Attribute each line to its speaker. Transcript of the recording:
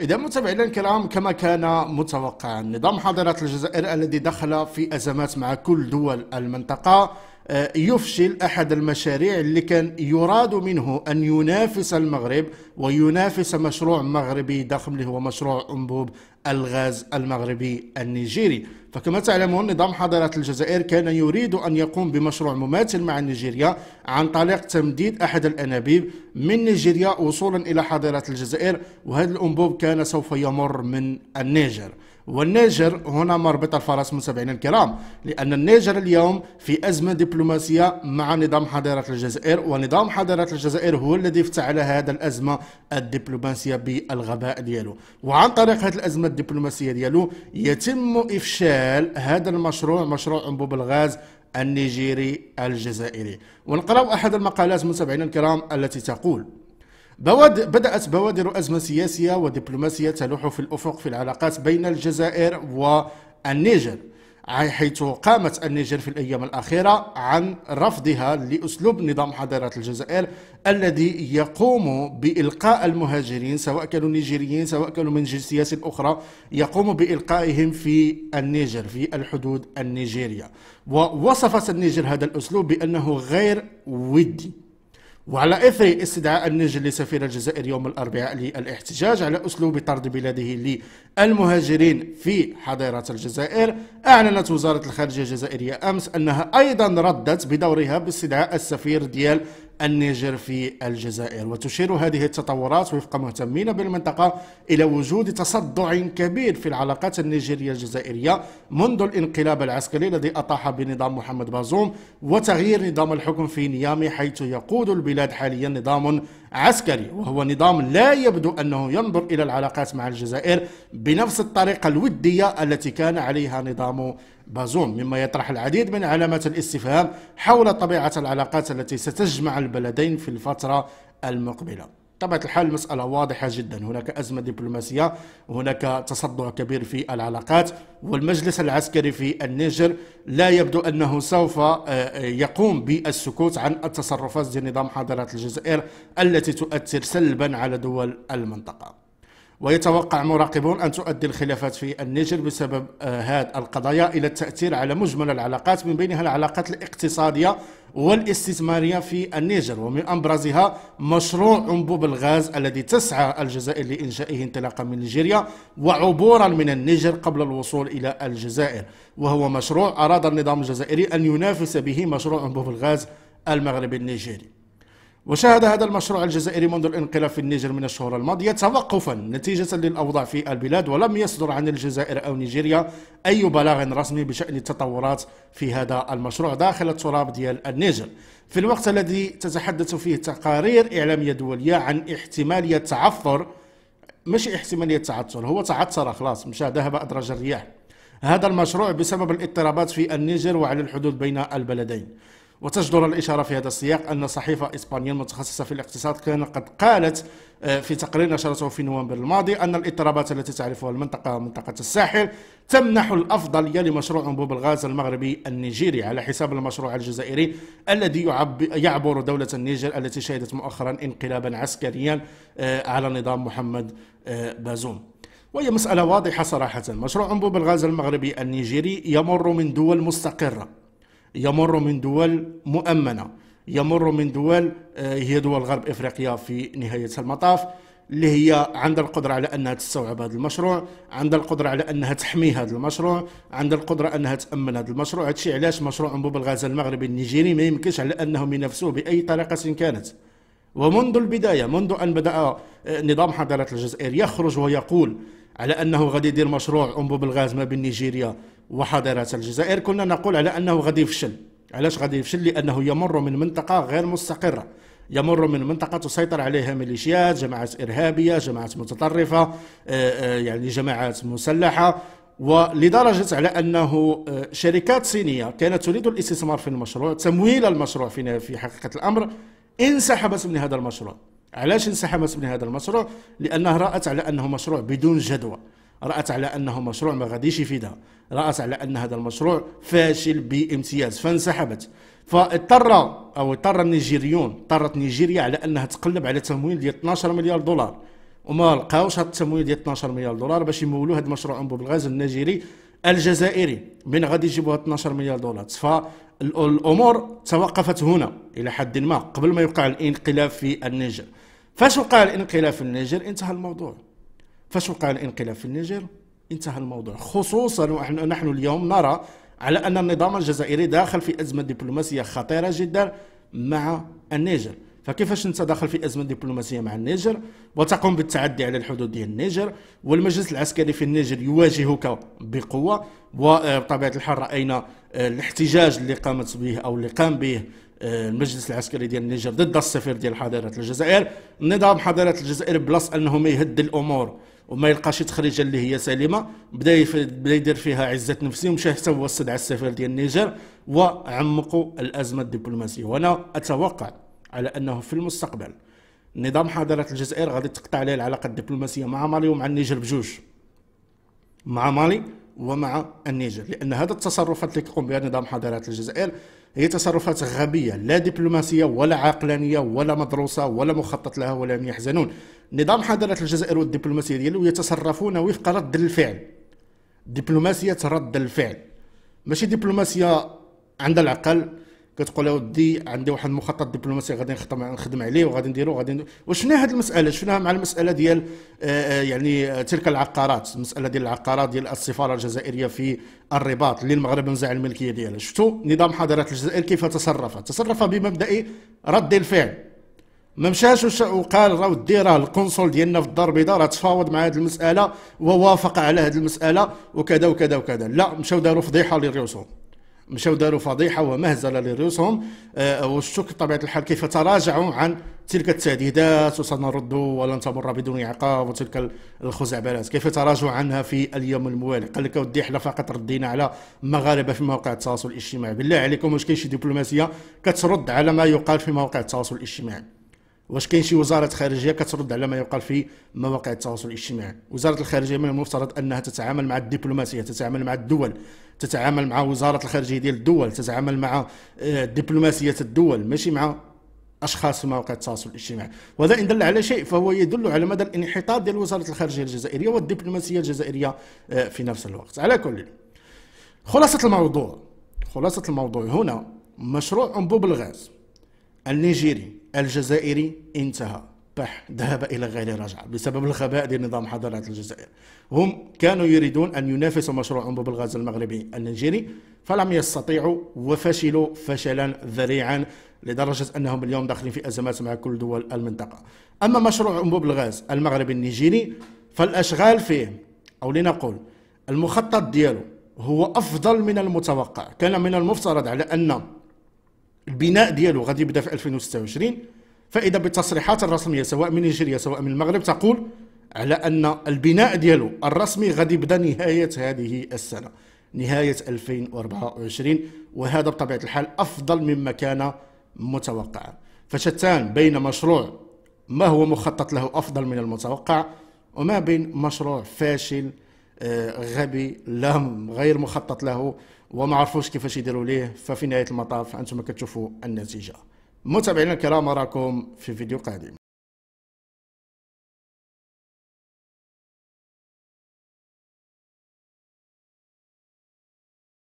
Speaker 1: إذا متابعينا الكرام كما كان متوقعا نظام حاضرات الجزائر الذي دخل في أزمات مع كل دول المنطقة آه، يفشل أحد المشاريع اللي كان يراد منه أن ينافس المغرب وينافس مشروع مغربي ضخم اللي هو مشروع أنبوب الغاز المغربي النيجيري فكما تعلمون نظام حضارة الجزائر كان يريد أن يقوم بمشروع مماثل مع نيجيريا عن طريق تمديد أحد الأنابيب من نيجيريا وصولا إلى حضارة الجزائر وهذا الأنبوب كان سوف يمر من النيجر والناجر هنا مربط الفرس متابعينا الكرام لأن الناجر اليوم في أزمة دبلوماسية مع نظام حضارة الجزائر ونظام حضارة الجزائر هو الذي افتعل هذا الأزمة الدبلوماسية بالغباء ديالو وعن طريق هذه الأزمة الدبلوماسية ديالو يتم إفشال هذا المشروع مشروع أنبوب الغاز النيجيري الجزائري ونقرأ أحد المقالات متابعينا الكرام التي تقول بواد بدأت بوادر أزمة سياسية ودبلوماسية تلوح في الأفق في العلاقات بين الجزائر والنيجر حيث قامت النيجر في الأيام الأخيرة عن رفضها لأسلوب نظام حضارة الجزائر الذي يقوم بإلقاء المهاجرين سواء كانوا نيجيريين سواء كانوا من جنسيات أخرى يقوم بإلقائهم في النيجر في الحدود النيجيرية ووصفت النيجر هذا الأسلوب بأنه غير ودي وعلى اثر استدعاء النيجر لسفير الجزائر يوم الاربعاء للاحتجاج على اسلوب طرد بلاده للمهاجرين في حضيره الجزائر اعلنت وزاره الخارجيه الجزائريه امس انها ايضا ردت بدورها باستدعاء السفير ديال النيجر في الجزائر وتشير هذه التطورات وفق مهتمين بالمنطقة إلى وجود تصدع كبير في العلاقات النيجيرية الجزائرية منذ الانقلاب العسكري الذي أطاح بنظام محمد بازوم وتغيير نظام الحكم في نيامي حيث يقود البلاد حاليا نظام عسكري وهو نظام لا يبدو أنه ينظر إلى العلاقات مع الجزائر بنفس الطريقة الودية التي كان عليها نظام بازوم مما يطرح العديد من علامات الاستفهام حول طبيعة العلاقات التي ستجمع البلدين في الفترة المقبلة طبعا الحال المسألة واضحة جدا هناك أزمة دبلوماسية هناك تصدع كبير في العلاقات والمجلس العسكري في النيجر لا يبدو أنه سوف آه، آه، يقوم بالسكوت عن التصرفات لنظام حضارة الجزائر التي تؤثر سلبا على دول المنطقة ويتوقع مراقبون أن تؤدي الخلافات في النيجر بسبب هذه آه، القضايا إلى التأثير على مجمل العلاقات من بينها العلاقات الاقتصادية والاستثمارية في النيجر ومن أبرزها مشروع أنبوب الغاز الذي تسعى الجزائر لإنشائه انطلاقا من نيجيريا وعبورا من النيجر قبل الوصول إلى الجزائر وهو مشروع أراد النظام الجزائري أن ينافس به مشروع أنبوب الغاز المغربي النيجيري وشهد هذا المشروع الجزائري منذ الانقلاب في النيجر من الشهور الماضية توقفا نتيجة للأوضاع في البلاد ولم يصدر عن الجزائر أو نيجيريا أي بلاغ رسمي بشأن التطورات في هذا المشروع داخل التراب ديال النيجر في الوقت الذي تتحدث فيه تقارير إعلامية دولية عن احتمالية تعثر مش احتمالية تعثر هو تعثر خلاص مشى ذهب أدرج الرياح هذا المشروع بسبب الاضطرابات في النيجر وعلى الحدود بين البلدين وتجدر الإشارة في هذا السياق أن صحيفة إسبانية المتخصصة في الاقتصاد كان قد قالت آه، في تقرير نشرته في نوفمبر الماضي أن الاضطرابات التي تعرفها المنطقة منطقة الساحل تمنح الأفضلية لمشروع أنبوب الغاز المغربي النيجيري على حساب المشروع الجزائري الذي يعبر دولة النيجر التي شهدت مؤخرا انقلابا عسكريا آه، على نظام محمد آه، بازوم وهي مسألة واضحة صراحة مشروع أنبوب الغاز المغربي النيجيري يمر من دول مستقرة يمر من دول مؤمنة يمر من دول آه، هي دول غرب إفريقيا في نهاية المطاف اللي هي عندها القدرة على أنها تستوعب هذا المشروع عندها القدرة على أنها تحمي هذا المشروع عندها القدرة أنها تأمن هذا المشروع هادشي علاش مشروع أنبوب الغاز المغربي النيجيري ما يمكنش على أنهم ينافسوه بأي طريقة كانت ومنذ البداية منذ أن بدأ آه، نظام حضارة الجزائر يخرج ويقول على أنه غادي يدير مشروع أنبوب الغاز ما بين نيجيريا وحضارة الجزائر كنا نقول على أنه غادي يفشل علاش غادي يفشل لأنه يمر من منطقة غير مستقرة يمر من منطقة تسيطر عليها ميليشيات جماعات إرهابية جماعات متطرفة آه، آه، يعني جماعات مسلحة ولدرجة على أنه آه، شركات صينية كانت تريد الاستثمار في المشروع تمويل المشروع في حقيقة الأمر انسحبت من هذا المشروع علاش انسحبت من هذا المشروع لأنها رأت على أنه مشروع بدون جدوى رأت على أنه مشروع ما غاديش يفيدها رأت على أن هذا المشروع فاشل بامتياز فانسحبت فاضطر أو اضطر النيجيريون اضطرت نيجيريا على أنها تقلب على تمويل ديال 12 مليار دولار وما لقاوش هذا التمويل ديال 12 مليار دولار باش يمولوا هذا المشروع انبوب الغاز النيجيري الجزائري من غادي يجيبوا 12 مليار دولار فالامور توقفت هنا الى حد ما قبل ما يوقع الانقلاب في النيجر فاش وقع الانقلاب في النيجر انتهى الموضوع فاش وقع الانقلاب في النيجر انتهى الموضوع خصوصا ونحن اليوم نرى على ان النظام الجزائري داخل في ازمه دبلوماسيه خطيره جدا مع النيجر فكيفاش انت داخل في ازمه دبلوماسيه مع النيجر وتقوم بالتعدي على الحدود ديال النيجر والمجلس العسكري في النيجر يواجهك بقوه وبطبيعه الحال راينا الاحتجاج اللي قامت به او اللي قام به آه، المجلس العسكري ديال النيجر ضد السفير ديال حضاره الجزائر نظام حضاره الجزائر بلس انه ما يهد الامور وما يلقاش تخريجه اللي هي سليمه بدا بدا يدير فيها عزه نفسي ومشى حتى هو استدعى السفير ديال النيجر وعمقوا الازمه الدبلوماسيه وانا اتوقع على انه في المستقبل نظام حضاره الجزائر غادي تقطع عليه العلاقه الدبلوماسيه مع مالي ومع النيجر بجوج مع مالي ومع النيجر لأن هذا التصرفات اللي كيقوم بها نظام حضارات الجزائر هي تصرفات غبية لا دبلوماسية ولا عقلانية ولا مدروسة ولا مخطط لها ولا هم يحزنون نظام حضارات الجزائر والدبلوماسية ديالو يتصرفون وفق رد الفعل دبلوماسية رد الفعل ماشي دبلوماسية عند العقل كتقول يا ودي عندي واحد المخطط دبلوماسي غادي نخدم نخدم عليه وغادي نديرو غادي واش وشفنا هذه المساله شفناها مع المساله ديال آه، آه، يعني آه، تلك العقارات المساله ديال العقارات ديال السفاره الجزائريه في الرباط اللي المغرب نزع الملكيه ديالها شفتوا نظام حضارات الجزائر كيف تصرف تصرف بمبدا رد الفعل ما مشاش وقال راه ودي راه القنصل ديالنا في الدار البيضاء راه تفاوض مع هذه المساله ووافق على هذه المساله وكذا وكذا وكذا لا مشاو داروا فضيحه لرؤوسهم مشاو داروا فضيحه ومهزله لرؤوسهم آه، والشك بطبيعه الحال كيف تراجعوا عن تلك التهديدات وسنرد ولن تمر بدون عقاب وتلك الخزعبلات كيف تراجعوا عنها في اليوم الموالي قال لك ودي احنا فقط ردينا على مغاربه في مواقع التواصل الاجتماعي بالله عليكم واش كاين شي دبلوماسيه كترد على ما يقال في مواقع التواصل الاجتماعي واش كاين شي وزاره خارجيه كترد على ما يقال في مواقع التواصل الاجتماعي وزاره الخارجيه من المفترض انها تتعامل مع الدبلوماسيه تتعامل مع الدول تتعامل مع وزاره الخارجيه ديال الدول تتعامل مع آه، دبلوماسيه الدول ماشي مع اشخاص في مواقع التواصل الاجتماعي وهذا ان دل على شيء فهو يدل على مدى الانحطاط ديال وزاره الخارجيه الجزائريه والدبلوماسيه الجزائريه آه، في نفس الوقت على كل خلاصه الموضوع خلاصه الموضوع هنا مشروع انبوب الغاز النيجيري الجزائري انتهى بح ذهب الى غير رجعه بسبب الخباء ديال نظام حضاره الجزائر هم كانوا يريدون ان ينافسوا مشروع انبوب الغاز المغربي النيجيري فلم يستطيعوا وفشلوا فشلا ذريعا لدرجه انهم اليوم داخلين في ازمات مع كل دول المنطقه اما مشروع انبوب الغاز المغربي النيجيري فالاشغال فيه او لنقول المخطط ديالو هو افضل من المتوقع كان من المفترض على ان البناء ديالو غادي يبدا في 2026 فاذا بالتصريحات الرسميه سواء من نيجيريا سواء من المغرب تقول على ان البناء ديالو الرسمي غادي يبدا نهايه هذه السنه نهايه 2024 وهذا بطبيعه الحال افضل مما كان متوقعا فشتان بين مشروع ما هو مخطط له افضل من المتوقع وما بين مشروع فاشل غبي لا غير مخطط له وما عرفوش كيفاش يديروا ليه ففي نهايه المطاف انتم كتشوفوا النتيجه متابعينا الكرام اراكم في فيديو قادم